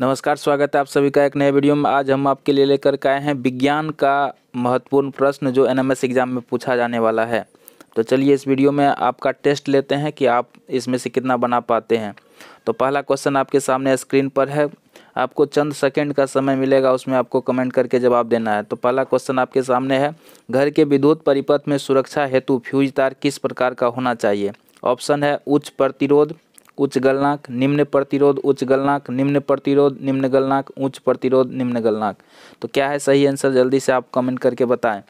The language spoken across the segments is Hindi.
नमस्कार स्वागत है आप सभी का एक नए वीडियो में आज हम आपके लिए लेकर के आए हैं विज्ञान का महत्वपूर्ण प्रश्न जो एनएमएस एग्ज़ाम में पूछा जाने वाला है तो चलिए इस वीडियो में आपका टेस्ट लेते हैं कि आप इसमें से कितना बना पाते हैं तो पहला क्वेश्चन आपके सामने स्क्रीन पर है आपको चंद सेकेंड का समय मिलेगा उसमें आपको कमेंट करके जवाब देना है तो पहला क्वेश्चन आपके सामने है घर के विद्युत परिपथ में सुरक्षा हेतु फ्यूज तार किस प्रकार का होना चाहिए ऑप्शन है उच्च प्रतिरोध उच्च गलनांक निम्न प्रतिरोध उच्च गलनांक निम्न प्रतिरोध निम्न गलनांक उच्च प्रतिरोध निम्न गलनांक तो क्या है सही आंसर जल्दी से आप कमेंट करके बताएं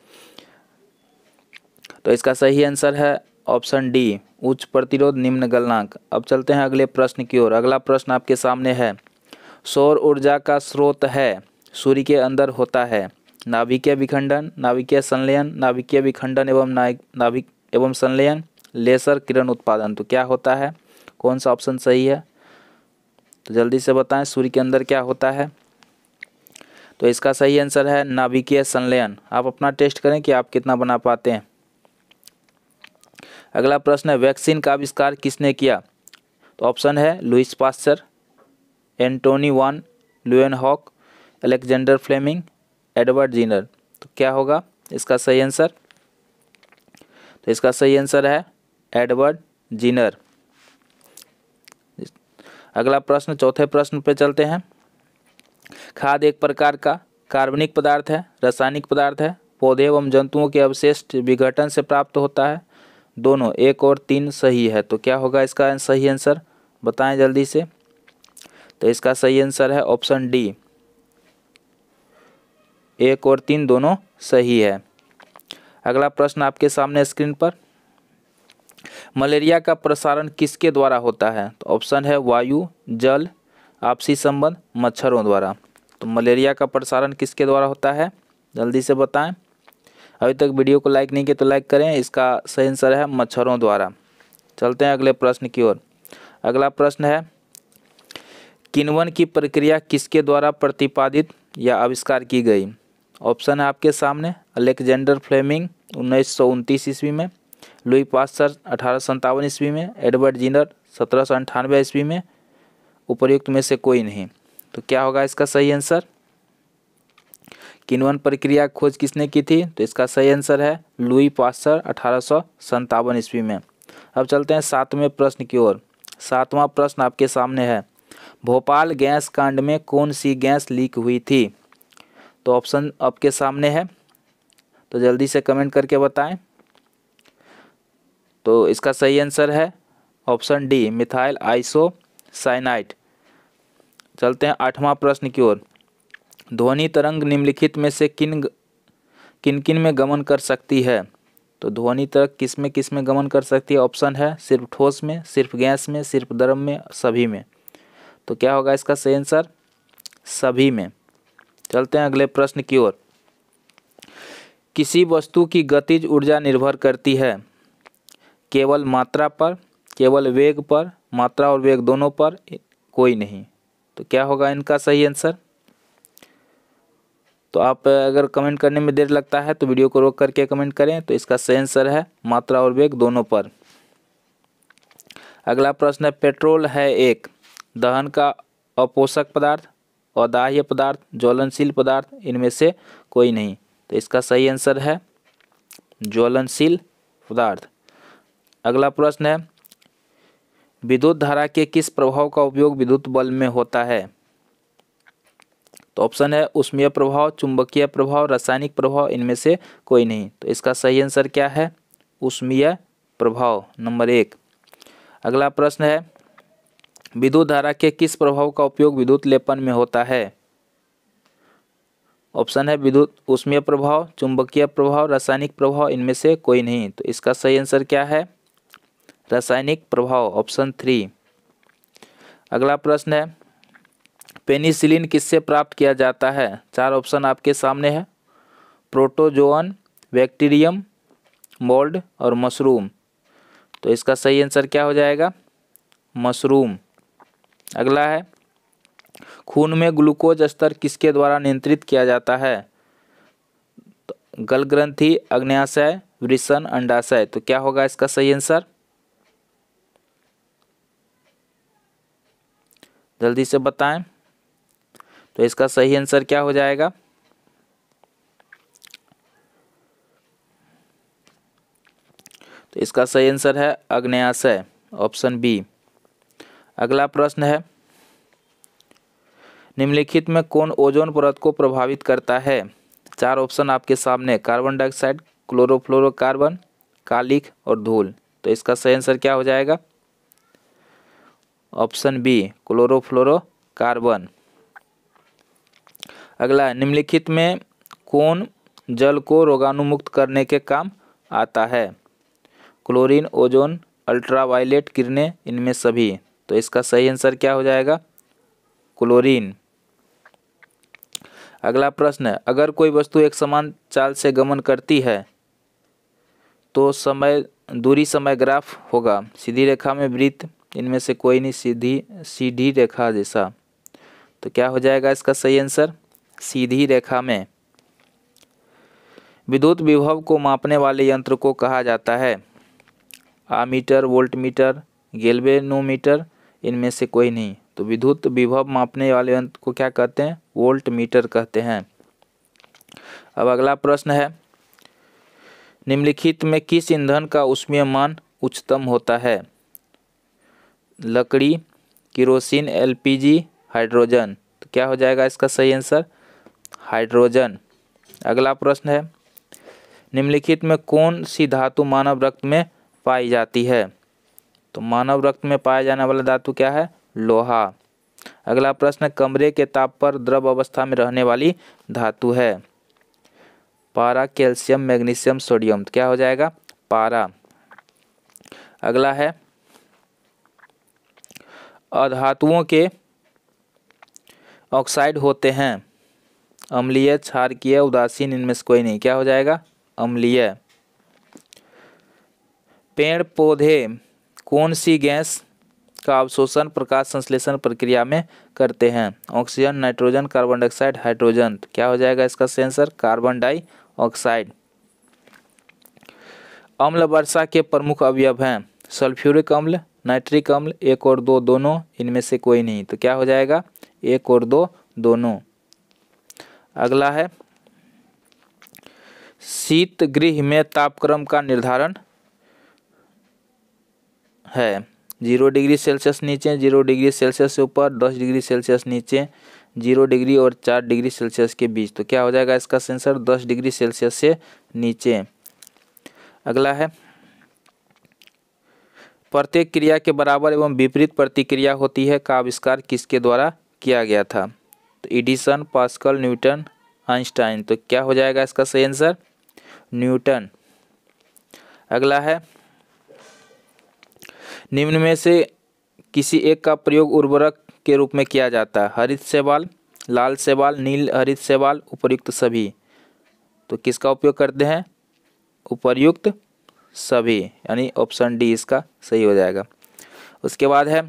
तो इसका सही आंसर है ऑप्शन डी उच्च प्रतिरोध निम्न गलनांक अब चलते हैं अगले प्रश्न की ओर अगला प्रश्न आपके सामने है सौर ऊर्जा का स्रोत है सूर्य के अंदर होता है नाभिकीय विखंडन नाभिकीय संलयन नाभिकीय विखंडन एवं नाभिक एवं संलयन लेसर किरण उत्पादन तो क्या होता है कौन सा ऑप्शन सही है तो जल्दी से बताएं सूर्य के अंदर क्या होता है तो इसका सही आंसर है नाभिकीय संलयन आप अपना टेस्ट करें कि आप कितना बना पाते हैं अगला प्रश्न है वैक्सीन का आविष्कार किसने किया तो ऑप्शन है Louis Pasteur Antonie van Leeuwenhoek Alexander Fleming Edward Jenner तो क्या होगा इसका सही आंसर तो इसका सही आंसर है एडवर्ड जीनर अगला प्रश्न चौथे प्रश्न पे चलते हैं खाद एक प्रकार का कार्बनिक पदार्थ है रासायनिक पदार्थ है पौधे एवं जंतुओं के अवशेष विघटन से प्राप्त होता है दोनों एक और तीन सही है तो क्या होगा इसका सही आंसर बताएं जल्दी से तो इसका सही आंसर है ऑप्शन डी एक और तीन दोनों सही है अगला प्रश्न आपके सामने स्क्रीन पर मलेरिया का प्रसारण किसके द्वारा होता है तो ऑप्शन है वायु जल आपसी संबंध मच्छरों द्वारा तो मलेरिया का प्रसारण किसके द्वारा होता है जल्दी से बताएं अभी तक वीडियो को लाइक नहीं किया तो लाइक करें इसका सही आंसर है मच्छरों द्वारा चलते हैं अगले प्रश्न की ओर अगला प्रश्न है किनवन की प्रक्रिया किसके द्वारा प्रतिपादित या आविष्कार की गई ऑप्शन है आपके सामने अलेक्जेंडर फ्लेमिंग उन्नीस ईस्वी में लुई पास्टर अठारह सौ ईस्वी में एडवर्ड जिनर सत्रह सौ अंठानवे ईस्वी में उपर्युक्त में से कोई नहीं तो क्या होगा इसका सही आंसर किनवन प्रक्रिया खोज किसने की थी तो इसका सही आंसर है लुई पास्टर अठारह ईस्वी में अब चलते हैं सातवें प्रश्न की ओर सातवां प्रश्न आपके सामने है भोपाल गैस कांड में कौन सी गैस लीक हुई थी तो ऑप्शन आपके सामने है तो जल्दी से कमेंट करके बताएं तो इसका सही आंसर है ऑप्शन डी मिथाइल आइसोसाइनाइट चलते हैं आठवां प्रश्न की ओर ध्वनि तरंग निम्नलिखित में से किन किन किन में गमन कर सकती है तो ध्वनि तरंग किस में किस में गमन कर सकती है ऑप्शन है सिर्फ ठोस में सिर्फ गैस में सिर्फ द्रव में सभी में तो क्या होगा इसका सही आंसर सभी में चलते हैं अगले प्रश्न की ओर किसी वस्तु की गतिज ऊर्जा निर्भर करती है केवल मात्रा पर केवल वेग पर मात्रा और वेग दोनों पर कोई नहीं तो क्या होगा इनका सही आंसर तो आप अगर कमेंट करने में देर लगता है तो वीडियो को रोक करके कमेंट करें तो इसका सही आंसर है मात्रा और वेग दोनों पर अगला प्रश्न है पेट्रोल है एक दहन का अपोषक पदार्थ और दाह्य पदार्थ ज्वलनशील पदार्थ इनमें से कोई नहीं तो इसका सही आंसर है ज्वलनशील पदार्थ अगला प्रश्न है विद्युत धारा के किस प्रभाव का उपयोग विद्युत बल में होता है तो ऑप्शन है उष्मीय प्रभाव चुंबकीय प्रभाव रासायनिक प्रभाव इनमें से कोई नहीं तो इसका सही आंसर क्या है उष्मीय प्रभाव नंबर एक अगला प्रश्न है विद्युत धारा के किस प्रभाव का उपयोग विद्युत लेपन में होता है ऑप्शन है विद्युत उष्मीय प्रभाव चुंबकीय प्रभाव रासायनिक प्रभाव इनमें से कोई नहीं तो इसका सही आंसर क्या है रासायनिक प्रभाव ऑप्शन थ्री अगला प्रश्न है पेनिसिलिन किससे प्राप्त किया जाता है चार ऑप्शन आपके सामने है प्रोटोजोअन बैक्टीरियम मोल्ड और मशरूम तो इसका सही आंसर क्या हो जाएगा मशरूम अगला है खून में ग्लूकोज स्तर किसके द्वारा नियंत्रित किया जाता है तो गल ग्रंथि अग्नाशय वृषण अंडाशय तो क्या होगा इसका सही आंसर जल्दी से बताएं तो इसका सही आंसर क्या हो जाएगा तो इसका सही आंसर है अग्नयाशय ऑप्शन बी अगला प्रश्न है निम्नलिखित में कौन ओजोन परत को प्रभावित करता है चार ऑप्शन आपके सामने कार्बन डाइऑक्साइड क्लोरोफ्लोरोकार्बन कालिख और धूल तो इसका सही आंसर क्या हो जाएगा ऑप्शन बी क्लोरोफ्लोरोकार्बन अगला निम्नलिखित में कौन जल को रोगाणुमुक्त करने के काम आता है क्लोरीन ओजोन अल्ट्रावायलेट किरणें इनमें सभी तो इसका सही आंसर क्या हो जाएगा क्लोरीन अगला प्रश्न अगर कोई वस्तु एक समान चाल से गमन करती है तो समय दूरी समय ग्राफ होगा सीधी रेखा में वृत्त इनमें से कोई नहीं सीधी सीधी रेखा जैसा तो क्या हो जाएगा इसका सही आंसर सीधी रेखा में विद्युत विभव को मापने वाले यंत्र को कहा जाता है आमीटर वोल्टमीटर गेलवेनोमीटर इनमें से कोई नहीं तो विद्युत विभव मापने वाले यंत्र को क्या कहते हैं वोल्ट मीटर कहते हैं अब अगला प्रश्न है निम्नलिखित में किस ईंधन का उष्मीय मान उच्चतम होता है लकड़ी किरोसिन एलपीजी हाइड्रोजन तो क्या हो जाएगा इसका सही आंसर हाइड्रोजन अगला प्रश्न है निम्नलिखित में कौन सी धातु मानव रक्त में पाई जाती है तो मानव रक्त में पाया जाने वाला धातु क्या है लोहा अगला प्रश्न कमरे के ताप पर द्रव अवस्था में रहने वाली धातु है पारा कैल्शियम मैग्नीशियम सोडियम तो क्या हो जाएगा पारा अगला है अधातुओं के ऑक्साइड होते हैं अम्लीय क्षारकीय उदासीन इनमें से कोई नहीं क्या हो जाएगा अम्लीय पेड़ पौधे कौन सी गैस का अवशोषण प्रकाश संश्लेषण प्रक्रिया में करते हैं oxygen nitrogen carbon dioxide hydrogen क्या हो जाएगा इसका सेंसर कार्बन डाइऑक्साइड अम्ल वर्षा के प्रमुख अवयव हैं सल्फ्यूरिक अम्ल नाइट्रिक अम्ल एक और दो दोनों इनमें से कोई नहीं तो क्या हो जाएगा एक और दो दोनों अगला है शीत गृह में तापक्रम का निर्धारण है जीरो डिग्री सेल्सियस नीचे जीरो डिग्री सेल्सियस से ऊपर दस डिग्री सेल्सियस नीचे जीरो डिग्री और चार डिग्री सेल्सियस के बीच तो क्या हो जाएगा इसका सेंसर दस डिग्री सेल्सियस से नीचे अगला है प्रत्येक क्रिया के बराबर एवं विपरीत प्रतिक्रिया होती है का आविष्कार किसके द्वारा किया गया था तो एडिसन पास्कल न्यूटन आइंस्टाइन तो क्या हो जाएगा इसका सही आंसर न्यूटन अगला है निम्न में से किसी एक का प्रयोग उर्वरक के रूप में किया जाता है हरित सेवाल लाल सेवाल नील हरित सेवाल उपयुक्त सभी तो किसका उपयोग करते हैं उपर्युक्त सभी यानी ऑप्शन डी इसका सही हो जाएगा उसके बाद है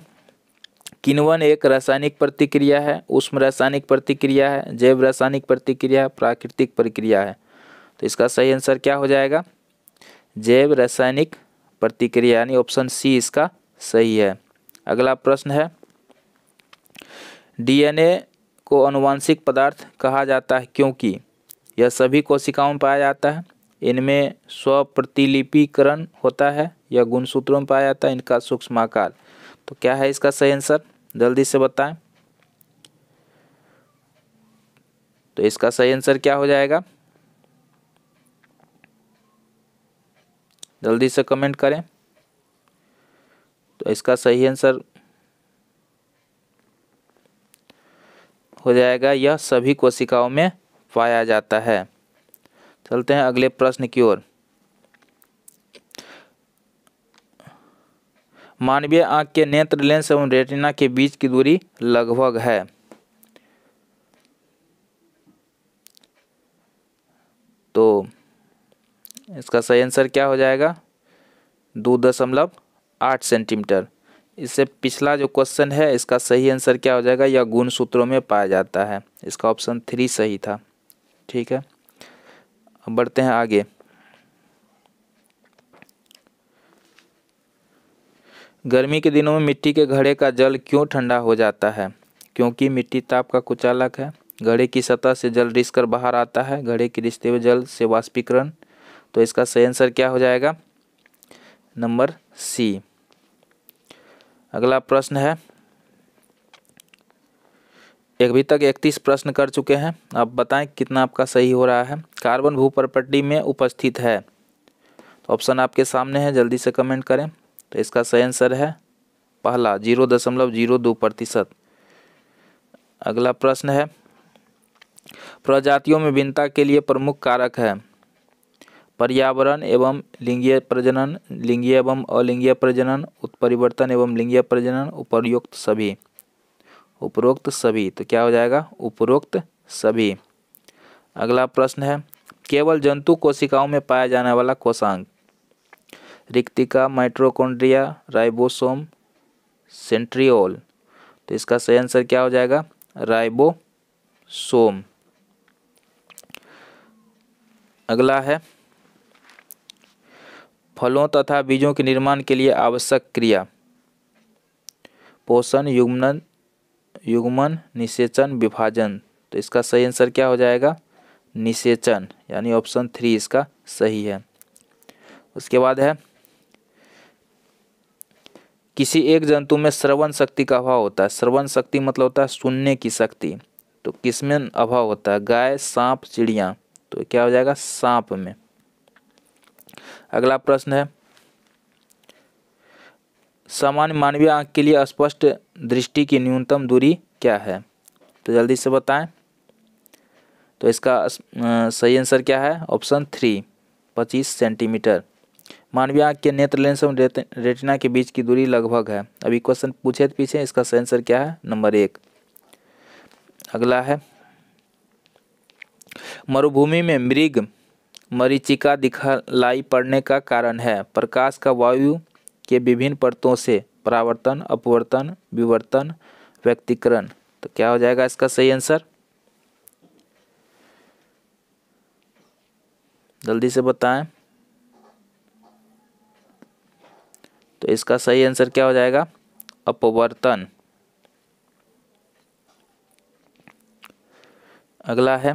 किनवन एक रासायनिक प्रतिक्रिया है उष्म रासायनिक प्रतिक्रिया है जैव रासायनिक प्रतिक्रिया है प्राकृतिक प्रक्रिया है तो इसका सही आंसर क्या हो जाएगा जैव रासायनिक प्रतिक्रिया यानी ऑप्शन सी इसका सही है अगला प्रश्न है डीएनए को अनुवांशिक पदार्थ कहा जाता है क्योंकि यह सभी कोशिकाओं में पाया जाता है इनमें स्वप्रतिलिपिकरण होता है या गुणसूत्रों में पाया जाता है इनका सूक्ष्माकार तो क्या है इसका सही आंसर जल्दी से बताएं तो इसका सही आंसर क्या हो जाएगा जल्दी से कमेंट करें तो इसका सही आंसर हो जाएगा यह सभी कोशिकाओं में पाया जाता है चलते हैं अगले प्रश्न की ओर मानवीय आंख के नेत्र लेंस एवं रेटिना के बीच की दूरी लगभग है तो इसका सही आंसर क्या हो जाएगा दो दशमलव आठ सेंटीमीटर इससे पिछला जो क्वेश्चन है इसका सही आंसर क्या हो जाएगा या गुण सूत्रों में पाया जाता है इसका ऑप्शन थ्री सही था ठीक है हम बढ़ते हैं आगे गर्मी के दिनों में मिट्टी के घड़े का जल क्यों ठंडा हो जाता है क्योंकि मिट्टी ताप का कुचालक है घड़े की सतह से जल रिस कर बाहर आता है घड़े के रिश्ते हुए जल से वाष्पीकरण तो इसका सही आंसर क्या हो जाएगा नंबर सी अगला प्रश्न है अभी तक इकतीस प्रश्न कर चुके हैं अब बताएं कितना आपका सही हो रहा है कार्बन भू प्रपट्टी में उपस्थित है तो ऑप्शन आपके सामने है जल्दी से कमेंट करें तो इसका सही आंसर है पहला जीरो दशमलव जीरो दो प्रतिशत अगला प्रश्न है प्रजातियों में भिन्नता के लिए प्रमुख कारक है पर्यावरण एवं लिंगीय प्रजनन लिंगीय एवं अलिंगीय प्रजनन उत्परिवर्तन एवं लिंगीय प्रजनन उपर्युक्त सभी उपरोक्त सभी तो क्या हो जाएगा उपरोक्त सभी अगला प्रश्न है केवल जंतु कोशिकाओं में पाया जाने वाला कोषांग रिक्तिका माइट्रोकोन्ड्रिया राइबोसोम सेंट्रियोल तो इसका सही आंसर क्या हो जाएगा राइबोसोम अगला है फलों तथा बीजों के निर्माण के लिए आवश्यक क्रिया पोषण युग्मन युग्मन निषेचन विभाजन तो इसका सही आंसर क्या हो जाएगा निषेचन यानी ऑप्शन थ्री इसका सही है उसके बाद है किसी एक जंतु में श्रवण शक्ति का अभाव होता है श्रवण शक्ति मतलब होता है सुनने की शक्ति तो किसमें अभाव होता है गाय सांप चिड़िया तो क्या हो जाएगा सांप में अगला प्रश्न है सामान्य मानवीय आँख के लिए स्पष्ट दृष्टि की न्यूनतम दूरी क्या है तो जल्दी से बताएं तो इसका सही आंसर क्या है ऑप्शन थ्री पच्चीस सेंटीमीटर मानवीय आँख के नेत्र लेंस और रेटिना के बीच की दूरी लगभग है अभी क्वेश्चन पूछे तो पीछे इसका सही आंसर क्या है नंबर एक अगला है मरुभूमि में मृग मरीचिका दिखलाई पड़ने का कारण है प्रकाश का वायु के विभिन्न परतों से परावर्तन अपवर्तन विवर्तन व्यक्तिकरण तो क्या हो जाएगा इसका सही आंसर जल्दी से बताएं तो इसका सही आंसर क्या हो जाएगा अपवर्तन अगला है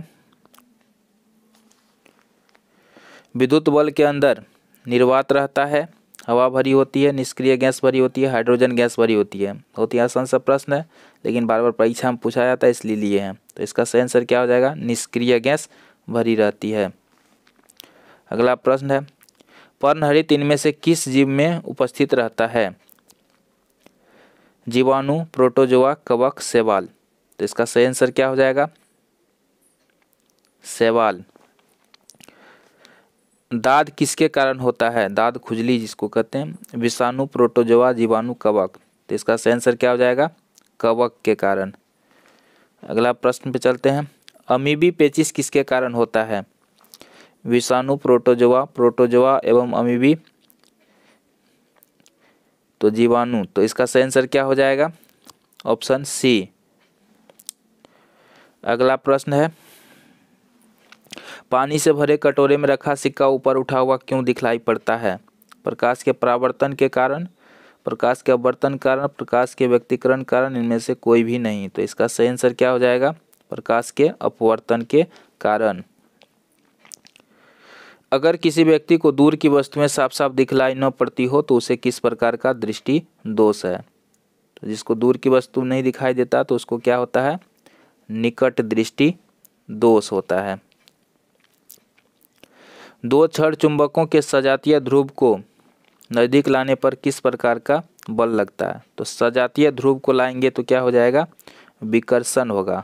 विद्युत बल के अंदर निर्वात रहता है हवा भरी होती है निष्क्रिय गैस भरी होती है हाइड्रोजन गैस भरी होती है बहुत ही आसान सा प्रश्न है लेकिन बार बार परीक्षा में पूछा जाता है इसलिए लिए हैं तो इसका सही आंसर क्या हो जाएगा निष्क्रिय गैस भरी रहती है अगला प्रश्न है पर्णहरित इनमें से किस जीव में उपस्थित रहता है जीवाणु प्रोटोजोआ कवक सेवाल तो इसका सही आंसर क्या हो जाएगा सेवाल दाद किसके कारण होता है दाद खुजली जिसको कहते हैं विषाणु प्रोटोजोआ जीवाणु कवक तो इसका सेंसर क्या हो जाएगा कवक के कारण अगला प्रश्न पे चलते हैं अमीबी पेचिस किसके कारण होता है विषाणु प्रोटोजोआ प्रोटोजोआ एवं अमीबी तो जीवाणु तो इसका सेंसर क्या हो जाएगा ऑप्शन सी अगला प्रश्न है पानी से भरे कटोरे में रखा सिक्का ऊपर उठा हुआ क्यों दिखलाई पड़ता है प्रकाश के परावर्तन के कारण प्रकाश के अवर्तन कारण प्रकाश के व्यक्तिकरण कारण इनमें से कोई भी नहीं तो इसका सही आंसर क्या हो जाएगा प्रकाश के अपवर्तन के कारण अगर किसी व्यक्ति को दूर की वस्तु में साफ साफ दिखलाई न पड़ती हो तो उसे किस प्रकार का दृष्टि दोष है तो जिसको दूर की वस्तु नहीं दिखाई देता तो उसको क्या होता है निकट दृष्टि दोष होता है दो छड़ चुंबकों के सजातीय ध्रुव को नज़दीक लाने पर किस प्रकार का बल लगता है तो सजातीय ध्रुव को लाएंगे तो क्या हो जाएगा विकर्षण होगा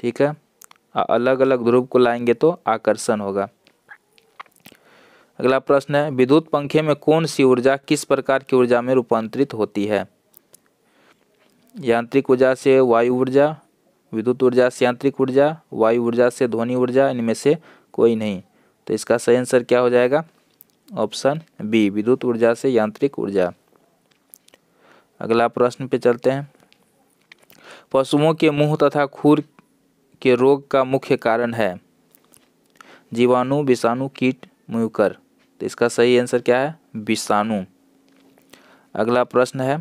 ठीक है अलग अलग ध्रुव को लाएंगे तो आकर्षण होगा अगला प्रश्न है विद्युत पंखे में कौन सी ऊर्जा किस प्रकार की ऊर्जा में रूपांतरित होती है यांत्रिक ऊर्जा से वायु ऊर्जा विद्युत ऊर्जा से यांत्रिक ऊर्जा वायु ऊर्जा से ध्वनि ऊर्जा इनमें से कोई नहीं तो इसका सही आंसर क्या हो जाएगा ऑप्शन बी विद्युत ऊर्जा से यांत्रिक ऊर्जा अगला प्रश्न पे चलते हैं पशुओं के मुंह तथा खुर के रोग का मुख्य कारण है जीवाणु विषाणु कीट म्यूकर तो इसका सही आंसर क्या है विषाणु अगला प्रश्न है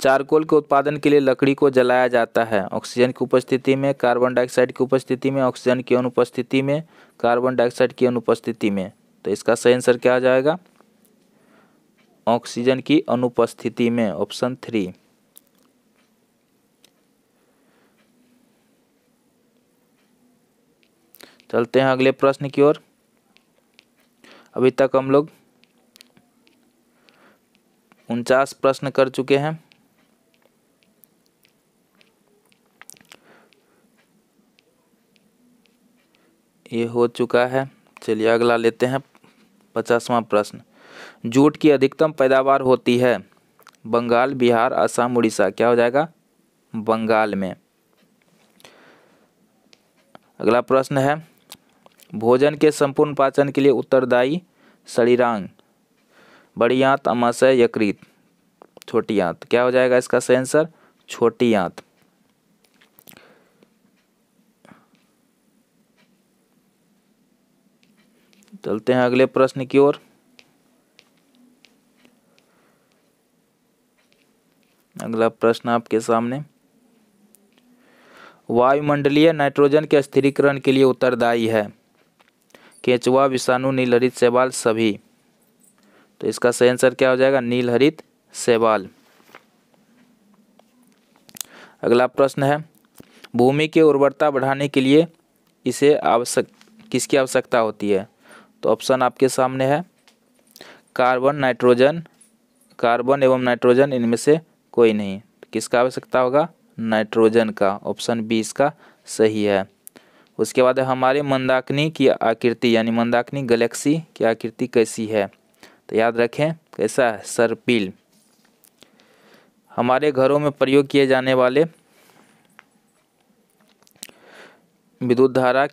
चारकोल के उत्पादन के लिए लकड़ी को जलाया जाता है ऑक्सीजन की उपस्थिति में कार्बन डाइऑक्साइड की उपस्थिति में ऑक्सीजन की अनुपस्थिति में कार्बन डाइऑक्साइड की अनुपस्थिति में तो इसका सही आंसर क्या आ जाएगा ऑक्सीजन की अनुपस्थिति में ऑप्शन थ्री चलते हैं अगले प्रश्न की ओर अभी तक हम लोग उनचास प्रश्न कर चुके हैं ये हो चुका है चलिए अगला लेते हैं पचासवा प्रश्न जूट की अधिकतम पैदावार होती है बंगाल बिहार असम उड़ीसा क्या हो जाएगा बंगाल में अगला प्रश्न है भोजन के संपूर्ण पाचन के लिए उत्तरदायी शरीरांग बड़ी आंत अमाशय यकृत छोटी आंत क्या हो जाएगा इसका सही आंसर छोटी आंत चलते हैं अगले प्रश्न की ओर अगला प्रश्न आपके सामने वायुमंडलीय नाइट्रोजन के स्थिरीकरण के लिए उत्तरदायी है केचुआ विषाणु नीलरित सेवाल सभी तो इसका सही आंसर क्या हो जाएगा नील हरित सेवाल अगला प्रश्न है भूमि की उर्वरता बढ़ाने के लिए इसे आवश्यक किसकी आवश्यकता होती है तो ऑप्शन आपके सामने है कार्बन नाइट्रोजन कार्बन एवं नाइट्रोजन इनमें से कोई नहीं तो किसका आवश्यकता होगा नाइट्रोजन का ऑप्शन बी इसका सही है उसके बाद हमारे मंदाकिनी की आकृति यानी मंदाकिनी गैलेक्सी की आकृति कैसी है तो याद रखें कैसा है सरपील हमारे घरों में प्रयोग किए जाने वाले विद्युत धारा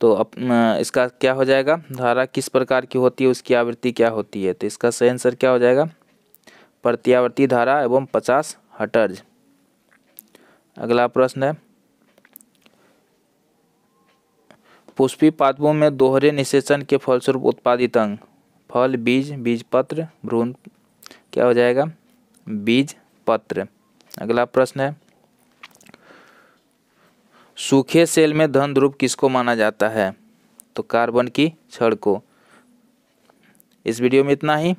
तो अप, इसका क्या हो जाएगा धारा किस प्रकार की होती है उसकी आवृत्ति क्या होती है तो इसका सही आंसर क्या हो जाएगा प्रत्यावर्ती धारा एवं पचास हटर्ज अगला प्रश्न है पुष्पी पादपों में दोहरे निषेचन के फलस्वरूप उत्पादित अंग फल बीज बीज पत्र भ्रूण क्या हो जाएगा बीज पत्र अगला प्रश्न है सूखे सेल में धन ध्रुव किसको माना जाता है तो कार्बन की छड़ को इस वीडियो में इतना ही